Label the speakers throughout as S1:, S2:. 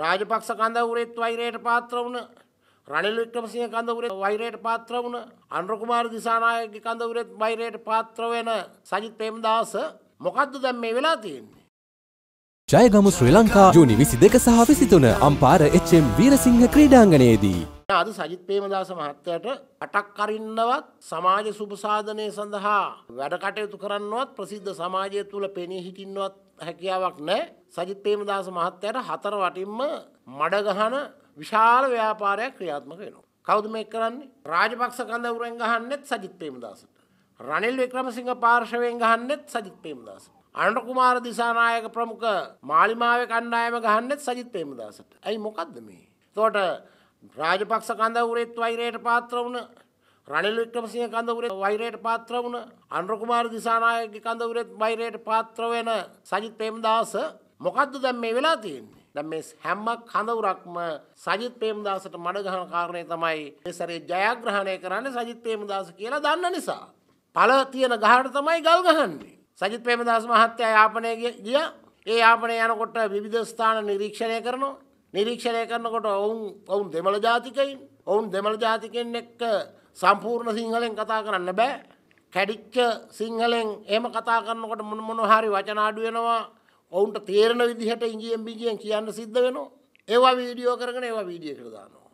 S1: රාජපක්ෂ කඳවුරෙත් වෛරයට පාත්‍ර වුණ රනිල් වික්‍රමසිංහ කඳවුරේ වෛරයට පාත්‍ර වුණ අනුරකුමාර දිසානායකගේ කඳවුරෙත් වෛරයට පාත්‍ර වෙන සජිත් ප්‍රේමදාස මොකද්ද දැන් මේ වෙලා තියෙන්නේ? ජයගමු ශ්‍රී ලංකා ජූනි 22 සහ 23 අම්පාර එච්.එම්. වීරසිංහ ක්‍රීඩාංගණයේදී අද සජිත් ප්‍රේමදාස මහත්තයට අටක් අරින්නවත් සමාජ සුභසාධනය සඳහා වැඩකටයුතු කරන්නවත් ප්‍රසිද්ධ සමාජය තුළ පෙනී හිටින්නවත් හැකියාවක් නෑ සජිත් ප්‍රේමදාස මහත්තයට හතර වටින්ම මඩගහන විශාල ව්‍යාපාරයක් ක්‍රියාත්මක වෙනවා. කවුද මේ කරන්නේ? රාජපක්ෂ කඳවුරෙන් ගහන්නෙත් සජිත් ප්‍රේමදාසට. රනිල් වික්‍රමසිංහ පාර්ශවයෙන් ගහන්නෙත් සජිත් ප්‍රේමදාසට. අනට කුමාර දිසානායක ප්‍රමුඛ මාලිමාවේ කණ්ඩායම ගහන්නෙත් සජිත් ප්‍රේමදාසට. ඇයි මොකද්ද මේ? එතකොට රාජපක්ෂ කඳවුරෙත් වෛරයට පාත්‍ර වුණ රනිල් වික්‍රමසිංහ කඳවුරේ වෛරයට පාත්‍ර වුණ අනුරකුමාර දිසානායකගේ කඳවුරෙත් වෛරයට පාත්‍ර වෙන සජිත් ප්‍රේමදාස මොකද්ද දැන් මේ වෙලා තියෙන්නේ? දැන් මේ හැම කඳවුරක්ම සජිත් ප්‍රේමදාසට මඩ ගහන කාරණේ තමයි මේ සැරේ ජයග්‍රහණය කරන්නේ සජිත් ප්‍රේමදාස කියලා දන්න නිසා. පළ තියෙන ගහට තමයි ගල් ගහන්නේ. සජිත් ප්‍රේමදාස මහත්තයා යාපනය ගිය ඒ යාපනය යනකොට විවිධ ස්ථාන නිරීක්ෂණය කරනවා නිරීක්ෂණය කරනකොට ඔවුන් ඔවුන් දෙමළ ජාතිකයින් ඔවුන් දෙමළ ජාතිකෙන් එක්ක සම්පූර්ණ සිංහලෙන් කතා කරන්න බෑ කැඩිච්ච සිංහලෙන් එම කතා කරනකොට මොන මොන හරි වචනාඩුවෙනවා ඔවුන්ට තේරණ විදිහට ඉංගියෙන් බිගියෙන් කියන්න සිද්ධ වෙනවා ඒවා වීඩියෝ කරගෙන ඒවා වීඩිය කරදානවා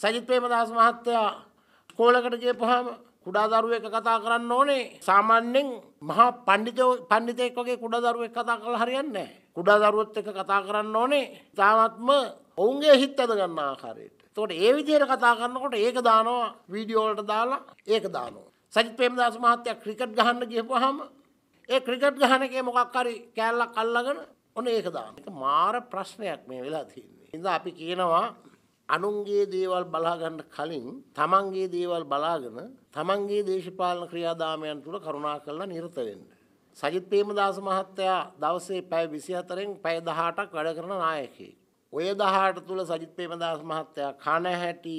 S1: සජිත් ප්‍රේමදාස මහත්තයා කෝලකට ගිය පහම කුඩා දරුවක කතා කරන්න ඕනේ සාමාන්‍යෙන් මහා පණ්ඩිත පණ්ඩිතෙක්වගේ කුඩා දරුවෙක් කතා කළ හරියන්න කුඩා දරුවත් එක කතා කරන්න ඕනේ තාමත්ම ඔවුන්ගේ හිත් අද ගන්න ආකාරයට තොට ඒ විදියට කතා කරන්නකොට ඒක දානවා වීඩියෝල්ට දාලා ඒක දානවා සජිත් ප්‍රේමදාස මහත්තයා ක්‍රිකට් ගහන්න ගියපුවාම ඒ ක්‍රිකට් ගහන එකේ මොකක් හරි කෑල්ලක් අල්ලගෙන ඔන්න ඒක දාන එක මාර ප්‍රශ්නයක් මේ වෙලා තියෙන්නේ ඉතින් අපි කියනවා අනුන්ගේ දේවල් බලාගන්න කලින් තමන්ගේ දේවල් බලාගෙන තමන්ගේ දේශපාලන ක්‍රියාදාමයන් තුළ කරුණා කරලා නිරත වෙන්න. සජිත් ප්‍රේමදාස මහත්තයා දවසේ පැය 24න් පැය 18ක් වැඩ කරන නායකයෙක්. ඔය 18 තුල සජිත් ප්‍රේමදාස මහත්තයා කන හැටි